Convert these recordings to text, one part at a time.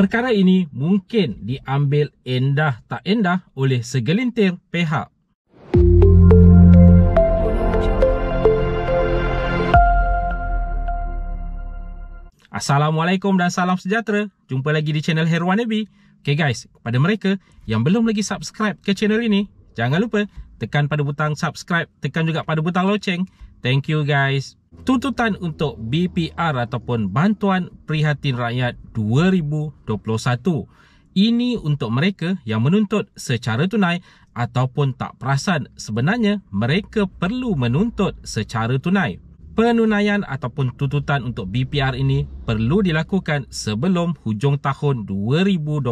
Perkara ini mungkin diambil endah tak endah oleh segelintir pihak. Assalamualaikum dan salam sejahtera. Jumpa lagi di channel Herwan Nabi. Okay guys, kepada mereka yang belum lagi subscribe ke channel ini, jangan lupa tekan pada butang subscribe, tekan juga pada butang loceng. Thank you guys tuntutan untuk BPR ataupun Bantuan Prihatin Rakyat 2021. Ini untuk mereka yang menuntut secara tunai ataupun tak perasan sebenarnya mereka perlu menuntut secara tunai. Penunaian ataupun tuntutan untuk BPR ini perlu dilakukan sebelum hujung tahun 2021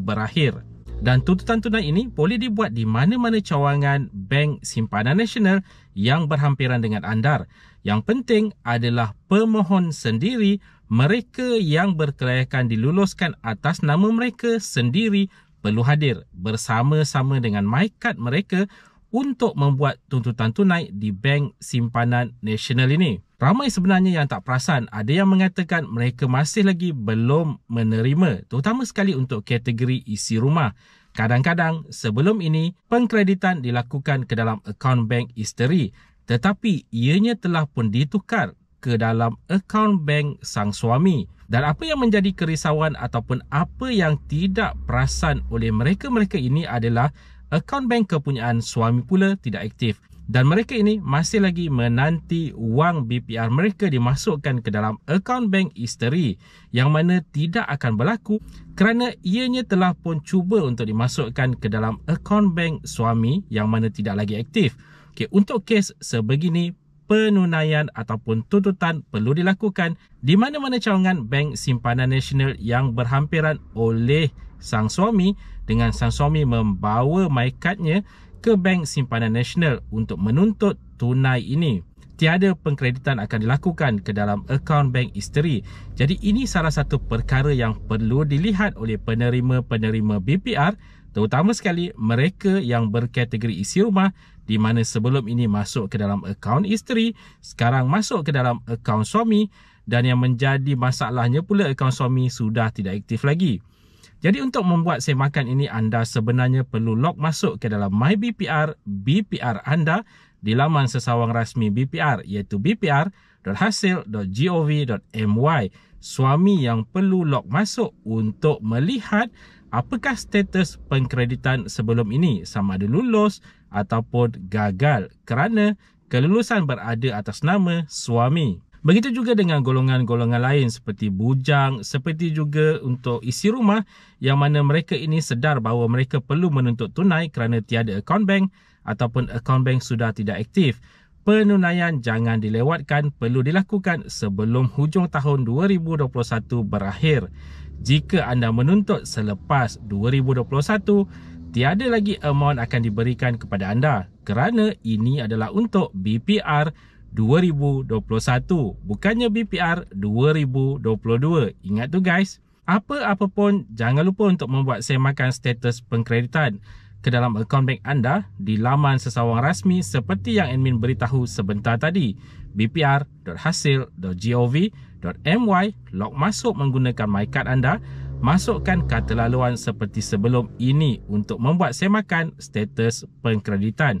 berakhir. Dan tuntutan tunai ini boleh dibuat di mana-mana cawangan Bank Simpanan Nasional yang berhampiran dengan anda. Yang penting adalah pemohon sendiri mereka yang berkelayakan diluluskan atas nama mereka sendiri perlu hadir bersama-sama dengan MyCard mereka untuk membuat tuntutan tunai di Bank Simpanan Nasional ini. Ramai sebenarnya yang tak perasan ada yang mengatakan mereka masih lagi belum menerima terutama sekali untuk kategori isi rumah. Kadang-kadang sebelum ini pengkreditan dilakukan ke dalam akaun bank isteri tetapi ianya telah pun ditukar ke dalam akaun bank sang suami. Dan apa yang menjadi kerisauan ataupun apa yang tidak perasan oleh mereka-mereka ini adalah akaun bank kepunyaan suami pula tidak aktif dan mereka ini masih lagi menanti wang BPR mereka dimasukkan ke dalam akaun bank isteri yang mana tidak akan berlaku kerana ianya telah pun cuba untuk dimasukkan ke dalam akaun bank suami yang mana tidak lagi aktif. Okay, untuk kes sebegini, penunaian ataupun tuntutan perlu dilakukan di mana-mana cawangan Bank Simpanan Nasional yang berhampiran oleh sang suami dengan sang suami membawa maikatnya ke Bank Simpanan Nasional untuk menuntut tunai ini tiada pengkreditan akan dilakukan ke dalam akaun bank isteri. Jadi ini salah satu perkara yang perlu dilihat oleh penerima-penerima BPR terutama sekali mereka yang berkategori isi rumah di mana sebelum ini masuk ke dalam akaun isteri, sekarang masuk ke dalam akaun suami dan yang menjadi masalahnya pula akaun suami sudah tidak aktif lagi. Jadi untuk membuat semakan ini anda sebenarnya perlu log masuk ke dalam MyBPR BPR anda di laman sesawang rasmi BPR iaitu bpr.hasil.gov.my. Suami yang perlu log masuk untuk melihat apakah status pengkreditan sebelum ini sama ada lulus ataupun gagal kerana kelulusan berada atas nama suami. Begitu juga dengan golongan-golongan lain seperti bujang, seperti juga untuk isi rumah yang mana mereka ini sedar bahawa mereka perlu menuntut tunai kerana tiada akaun bank ataupun akaun bank sudah tidak aktif. Penunaian jangan dilewatkan, perlu dilakukan sebelum hujung tahun 2021 berakhir. Jika anda menuntut selepas 2021, tiada lagi amount akan diberikan kepada anda kerana ini adalah untuk BPR 2021 bukannya BPR 2022 ingat tu guys apa apapun jangan lupa untuk membuat semakan status pengkreditan ke dalam akaun bank anda di laman sesawang rasmi seperti yang admin beritahu sebentar tadi bpr.hasil.gov.my log masuk menggunakan mycard anda masukkan kata laluan seperti sebelum ini untuk membuat semakan status pengkreditan